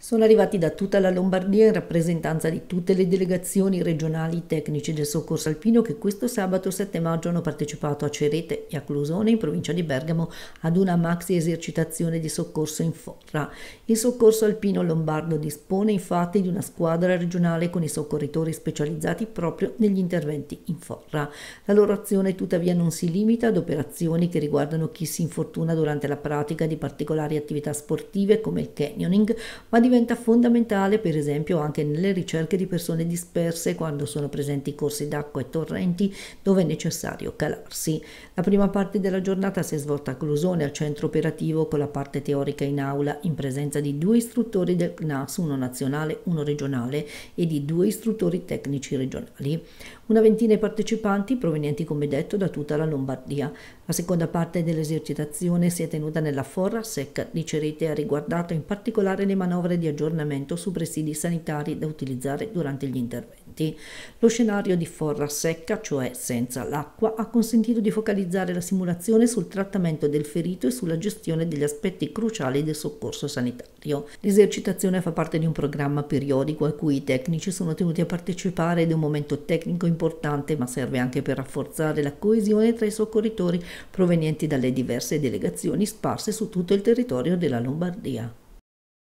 Sono arrivati da tutta la Lombardia in rappresentanza di tutte le delegazioni regionali tecnici del soccorso alpino che questo sabato 7 maggio hanno partecipato a Cerete e a Clusone in provincia di Bergamo ad una maxi esercitazione di soccorso in forra. Il soccorso alpino lombardo dispone infatti di una squadra regionale con i soccorritori specializzati proprio negli interventi in forra. La loro azione tuttavia non si limita ad operazioni che riguardano chi si infortuna durante la pratica di particolari attività sportive come il canyoning, ma di diventa fondamentale per esempio anche nelle ricerche di persone disperse quando sono presenti corsi d'acqua e torrenti dove è necessario calarsi. La prima parte della giornata si è svolta a Clusone al centro operativo con la parte teorica in aula in presenza di due istruttori del CNAS, uno nazionale, uno regionale e di due istruttori tecnici regionali. Una ventina di partecipanti provenienti come detto da tutta la Lombardia. La seconda parte dell'esercitazione si è tenuta nella Forra Secca di Cerete e ha riguardato in particolare le manovre di aggiornamento su presidi sanitari da utilizzare durante gli interventi. Lo scenario di forra secca, cioè senza l'acqua, ha consentito di focalizzare la simulazione sul trattamento del ferito e sulla gestione degli aspetti cruciali del soccorso sanitario. L'esercitazione fa parte di un programma periodico a cui i tecnici sono tenuti a partecipare ed è un momento tecnico importante ma serve anche per rafforzare la coesione tra i soccorritori provenienti dalle diverse delegazioni sparse su tutto il territorio della Lombardia.